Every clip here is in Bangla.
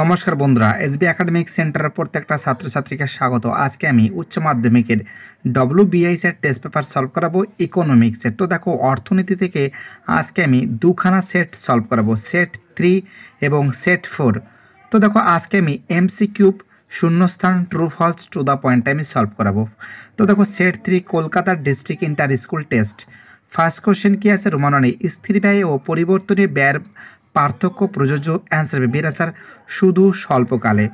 নমস্কার বন্ধুরা এসবি একাডেমিক সেন্টারের প্রত্যেকটা ছাত্রছাত্রীকে স্বাগত আজকে আমি উচ্চ মাধ্যমিকের ডব্লিউ বিআইসের টেস্ট পেপার সলভ করাবো ইকোনমিক্সের তো দেখো অর্থনীতি থেকে আজকে আমি দুখানা সেট সলভ করাবো সেট থ্রি এবং সেট ফোর তো দেখো আজকে আমি এমসি কিউব শূন্যস্থান true false to the point আমি সলভ করাবো তো দেখো সেট থ্রি কলকাতার district inter school test first question কী আছে রোমানি স্থির ব্যয় ও পরিবর্তনীয় ব্যয়ের পার্থক্য প্রযোজ্য অ্যান্সার হবে বেরাচার শুধু স্বল্পকালে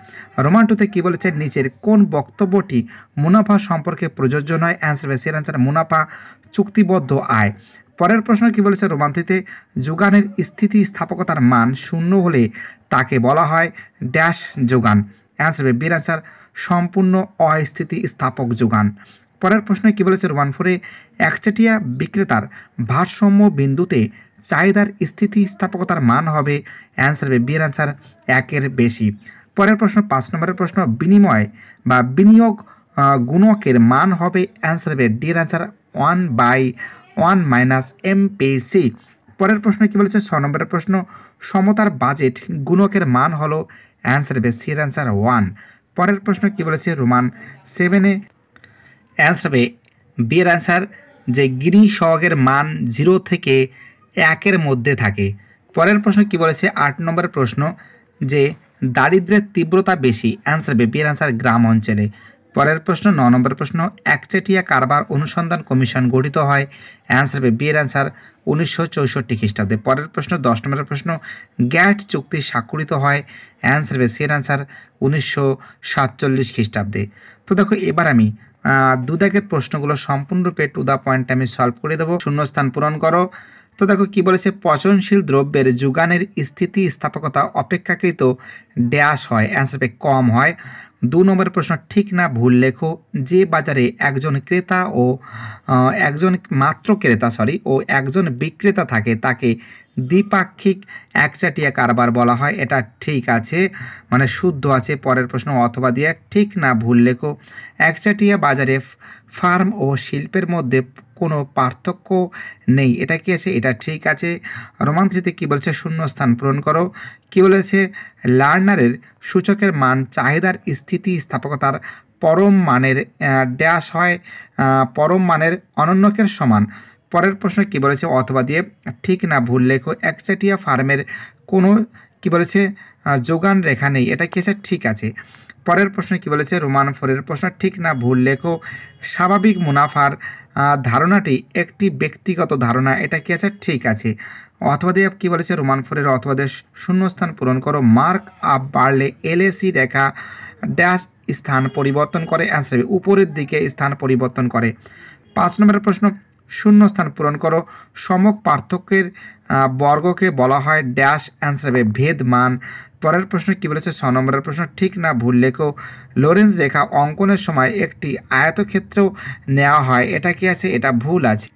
রোমান্টোতে কী বলেছে নিচের কোন বক্তব্যটি মুনাফা সম্পর্কে প্রযোজ্য নয় অ্যান্সার হবে সের অ্যান্সার মুনাফা চুক্তিবদ্ধ আয় পরের প্রশ্ন কি বলেছে রোমান্তিতে যোগানের স্থিতিস্থাপকতার মান শূন্য হলে তাকে বলা হয় ড্যাশ যোগান অ্যান্সার হবে বেরাচার সম্পূর্ণ অস্থিতি স্থাপক যোগান পরের প্রশ্নে কী বলেছে রোমান ফোরে একচেটিয়া বিক্রেতার ভারসাম্য বিন্দুতে চাহিদার স্থিতিস্থাপকতার মান হবে অ্যান্সার হবে বিয়ের অ্যান্সার একের বেশি পরের প্রশ্ন পাঁচ নম্বরের প্রশ্ন বিনিময় বা বিনিয়োগ গুণকের মান হবে অ্যান্সার হবে এর answer one by one minus MPC পরের প্রশ্ন কি বলেছে ছ নম্বরের প্রশ্ন সমতার বাজেট গুণকের মান হলো অ্যান্সার হবে এর অ্যান্সার ওয়ান পরের প্রশ্ন কি বলেছে রোমান সেভেনে অ্যান্সার হবে বিয়ের অ্যান্সার যে গিনি সহগের মান জিরো থেকে একের মধ্যে থাকে পরের প্রশ্ন কি বলেছে আট নম্বরের প্রশ্ন যে দারিদ্রের তীব্রতা বেশি অ্যান্সার বেবির অ্যান্সার গ্রাম অঞ্চলে পরের প্রশ্ন ন নম্বর প্রশ্ন একচেটিয়া কারবার অনুসন্ধান কমিশন গঠিত হয় অ্যান্সার হবে বিয়ের অ্যান্সার উনিশশো চৌষট্টি খ্রিস্টাব্দে পরের প্রশ্ন দশ নম্বরের প্রশ্ন গ্যাট চুক্তি স্বাক্ষরিত হয় অ্যান্সার হবে সিয়ের অ্যান্সার উনিশশো সাতচল্লিশ খ্রিস্টাব্দে তো দেখো এবার আমি দুদাকের প্রশ্নগুলো সম্পূর্ণরূপে টু দ্য পয়েন্ট আমি সলভ করে দেবো শূন্যস্থান পূরণ করো তো দেখো কি বলেছে পচনশীল দ্রব্যের যোগানের স্থিতিস্থাপকতা অপেক্ষাকৃত ড্যাশ হয় অ্যান্সার পে কম হয় দু নম্বর প্রশ্ন ঠিক না ভুল লেখো যে বাজারে একজন ক্রেতা ও একজন মাত্র ক্রেতা সরি ও একজন বিক্রেতা থাকে তাকে দ্বিপাক্ষিক একচাটিয়া কারবার বলা হয় এটা ঠিক আছে মানে শুদ্ধ আছে পরের প্রশ্ন অথবা দিয়ে ঠিক না ভুল লেখো একচাটিয়া বাজারে ফার্ম ও শিল্পের মধ্যে কোনো পার্থক্য নেই এটা কি আছে এটা ঠিক আছে রোমান্ত্রিতে কি বলছে শূন্যস্থান পূরণ করো কি বলেছে লার্নারের সূচকের মান চাহিদার স্থিতিস্থাপকতার পরম মানের ড্যাশ হয় পরম মানের অনন্যকের সমান পরের প্রশ্ন কি বলেছে অথবা দিয়ে ঠিক না ভুল লেখো একচাটিয়া ফার্মের কোনো কি বলেছে যোগান রেখা নেই এটা কি আছে ঠিক আছে পরের প্রশ্ন কি বলেছে রোমান ফোরের প্রশ্ন ঠিক না ভুল লেখো স্বাভাবিক মুনাফার ধারণাটি একটি ব্যক্তিগত ধারণা এটা কি আছে ঠিক আছে অথবা দিয়ে কী বলেছে রোমান ফোরের অথবা দিয়ে শূন্যস্থান পূরণ করো মার্ক আপ বাড়লে এলএসি রেখা ড্যাশ স্থান পরিবর্তন করে অ্যান্সার উপরের দিকে স্থান পরিবর্তন করে পাঁচ নম্বরের প্রশ্ন শূন্য স্থান পূরণ করো সমক পার্থক্যের বর্গকে বলা হয় ড্যাশ অ্যান্সার হবে ভেদ মান পরের প্রশ্ন কি বলেছে ছ নম্বরের প্রশ্ন ঠিক না ভুল লেখো লোরেন্স রেখা অঙ্কনের সময় একটি আয়তক্ষেত্র নেওয়া হয় এটা কি আছে এটা ভুল আছে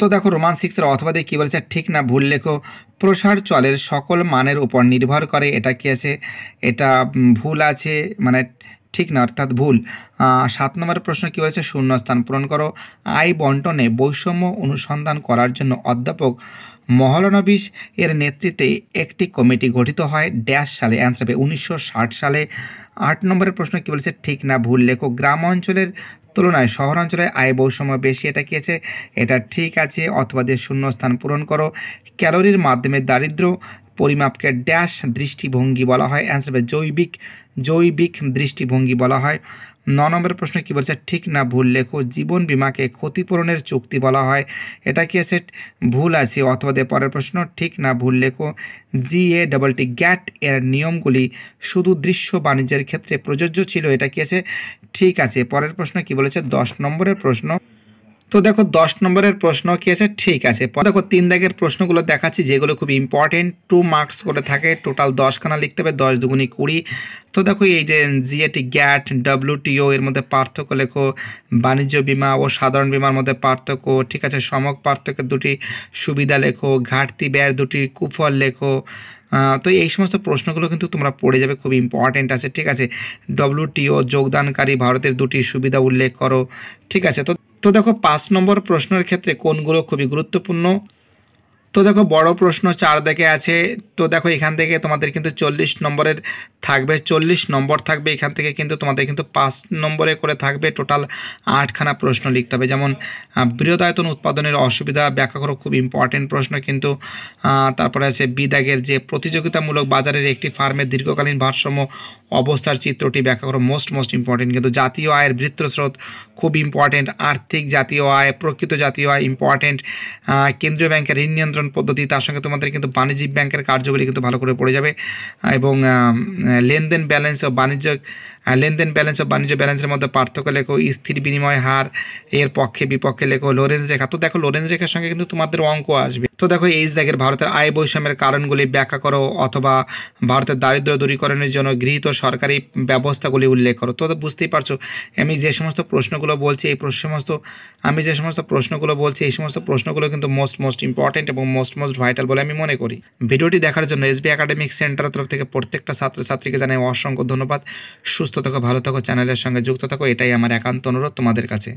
তো দেখো রোমান সিক্সের অথবা দিয়ে কী বলেছে ঠিক না ভুল লেখো প্রসার চলের সকল মানের উপর নির্ভর করে এটা কি আছে এটা ভুল আছে মানে ঠিক না অর্থাৎ ভুল সাত নম্বরের প্রশ্ন কী বলেছে শূন্য স্থান পূরণ করো আয় বন্টনে বৈষম্য অনুসন্ধান করার জন্য অধ্যাপক মহলানবিশ এর নেতৃত্বে একটি কমিটি গঠিত হয় ড্যাশ সালে অ্যান্সার হবে উনিশশো সালে আট নম্বরের প্রশ্ন কী বলেছে ঠিক না ভুল লেখো গ্রাম অঞ্চলের তুলনায় শহরাঞ্চলে আয় বৈষম্য বেশি এটা কী আছে এটা ঠিক আছে অথবা দিয়ে স্থান পূরণ করো ক্যালোরির মাধ্যমে দারিদ্র পরিমাপকে ড্যাশ দৃষ্টিভঙ্গি বলা হয় অ্যান্সার হবে জৈবিক জৈবিক দৃষ্টিভঙ্গি বলা হয় ন নম্বরের প্রশ্ন কী বলছে ঠিক না ভুল লেখো জীবন বিমাকে ক্ষতিপূরণের চুক্তি বলা হয় এটা কি আছে ভুল আছে অথবা দে পরের প্রশ্ন ঠিক না ভুল লেখো জি এ ডবলটি টি গ্যাট এর নিয়মগুলি শুধু দৃশ্য বাণিজ্যের ক্ষেত্রে প্রযোজ্য ছিল এটা কি আছে ঠিক আছে পরের প্রশ্ন কি বলেছে দশ নম্বরের প্রশ্ন তো দেখো দশ নম্বরের প্রশ্ন কি আছে ঠিক আছে দেখো তিন দাগের প্রশ্নগুলো দেখাচ্ছি যেগুলো খুব ইম্পর্টেন্ট টু মার্কস করে থাকে টোটাল দশখানা লিখতে হবে দশ দুগুনি কুড়ি তো দেখো এই যে জিএটি গ্যাট ডব্লিউটিও এর মধ্যে পার্থক্য লেখো বাণিজ্য বিমা ও সাধারণ বিমার মধ্যে পার্থক্য ঠিক আছে সমক পার্থক্যের দুটি সুবিধা লেখো ঘাটতি ব্যয়ের দুটি কুফল লেখো তো এই সমস্ত প্রশ্নগুলো কিন্তু তোমরা পড়ে যাবে খুব ইম্পর্টেন্ট আছে ঠিক আছে ডব্লিউটিও যোগদানকারী ভারতের দুটি সুবিধা উল্লেখ করো ঠিক আছে তো তো দেখো পাঁচ নম্বর প্রশ্নের ক্ষেত্রে কোনগুলো খুবই গুরুত্বপূর্ণ তো দেখো বড় প্রশ্ন চার দিকে আছে তো দেখো এখান থেকে তোমাদের কিন্তু চল্লিশ নম্বরের থাকবে চল্লিশ নম্বর থাকবে এখান থেকে কিন্তু তোমাদের কিন্তু পাঁচ নম্বরে করে থাকবে টোটাল আটখানা প্রশ্ন লিখতে হবে যেমন বৃহদায়তন উৎপাদনের অসুবিধা ব্যাখ্যা করো খুব ইম্পর্টেন্ট প্রশ্ন কিন্তু তারপরে আছে বিদাগের যে প্রতিযোগিতামূলক বাজারের একটি ফার্মের দীর্ঘকালীন ভারসাম্য অবস্থার চিত্রটি ব্যাখ্যা করো মোস্ট মোস্ট ইম্পর্টেন্ট কিন্তু জাতীয় আয়ের বৃত্তস্রোত খুব ইম্পর্টেন্ট আর্থিক জাতীয় আয় প্রকৃত জাতীয় আয় ইম্পর্টেন্ট কেন্দ্রীয় ব্যাংকের ঋণ নিয়ন্ত্রণ নিয়ন্ত্রণ পদ্ধতি তার সঙ্গে তোমাদের কিন্তু বাণিজ্যিক ব্যাংকের কার্যগুলি কিন্তু ভালো করে পড়ে যাবে এবং লেনদেন ব্যালেন্স ও বাণিজ্য লেনদেন ব্যালেন্স ও বাণিজ্য ব্যালেন্সের মধ্যে পার্থক্য লেখো স্থির বিনিময় হার এর পক্ষে বিপক্ষে লেখো লোরেন্স রেখা তো দেখো লোরেন্স রেখার সঙ্গে কিন্তু তোমাদের অঙ্ক আসবে তো দেখো এই দেখের ভারতের আয় বৈষম্যের কারণগুলি ব্যাখ্যা করো অথবা ভারতের দারিদ্র দূরীকরণের জন্য গৃহীত সরকারি ব্যবস্থাগুলি উল্লেখ করো তো বুঝতেই পারছো আমি যে সমস্ত প্রশ্নগুলো বলছি এই সমস্ত আমি যে সমস্ত প্রশ্নগুলো বলছি এই সমস্ত প্রশ্নগুলো কিন্তু মোস্ট মোস্ট ইম্পর্ট্যান্ট এবং মোস্ট মোস্ট ভাইটাল বলে আমি মনে করি ভিডিওটি দেখার জন্য এসবি একাডেমিক সেন্টারের তরফ থেকে প্রত্যেকটা ছাত্রছাত্রীকে জানাই অসংখ্য ধন্যবাদ সুস্থ থাকো ভালো থাকো চ্যানেলের সঙ্গে যুক্ত থাকো এটাই আমার একান্ত অনুরোধ তোমাদের কাছে